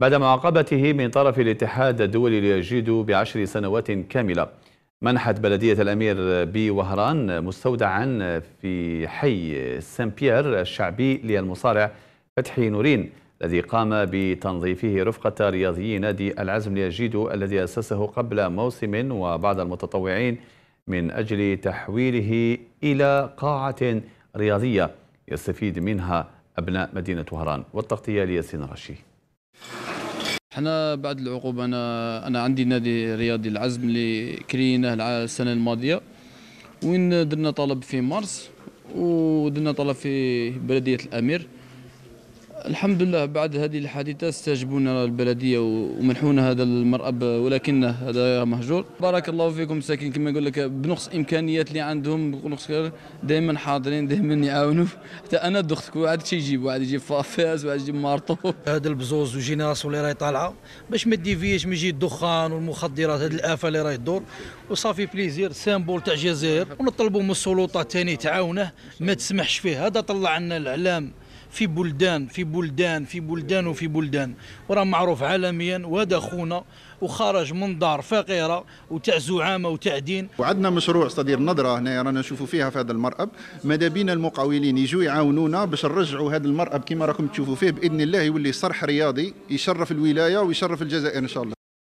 بعد معاقبته من طرف الاتحاد الدولي ليجيد بعشر سنوات كاملة منحت بلدية الأمير بوهران مستودعا في حي سان بيير الشعبي للمصارع فتحي نورين الذي قام بتنظيفه رفقة رياضيي نادي العزم ليجيدو الذي أسسه قبل موسم وبعض المتطوعين من أجل تحويله إلى قاعة رياضية يستفيد منها أبناء مدينة وهران والتغطية لياسين رشي احنا بعد العقوبة أنا أنا عندي نادي رياضي العزم اللي كريناه السنة الماضية وين درنا طلب في مارس ودرنا طلب في بلدية الأمير الحمد لله بعد هذه الحادثة استجبونا البلدية ومنحونا هذا المرأب ولكن هذا مهجور بارك الله فيكم ساكن كما يقول لك بنقص إمكانيات اللي عندهم بنقص دائما حاضرين دائما يعاونوا حتى أنا دختك واحد شي يجيب واحد يجيب فاس واحد يجيب مارطو هذا البزوز والجينيراسيون اللي راهي طالعة باش ما ديفيش ما يجي الدخان والمخدرات هذه الآفة اللي راهي تدور وصافي بليزير سامبول تاع الجزائر ونطلبوا من السلطة ثاني تعاونه ما تسمحش فيه هذا طلع لنا الإعلام في بلدان في بلدان في بلدان وفي بلدان وراه معروف عالميا وهذا خونا وخرج من دار فقيره وتاع زعامه وتاع دين وعندنا مشروع استاذ النظره هنا رانا نشوفوا فيها في هذا المرأب ماذا بينا المقاولين يجوا يعاونونا باش نرجعوا هذا المرأب كما راكم تشوفوا فيه باذن الله يولي صرح رياضي يشرف الولايه ويشرف الجزائر ان شاء الله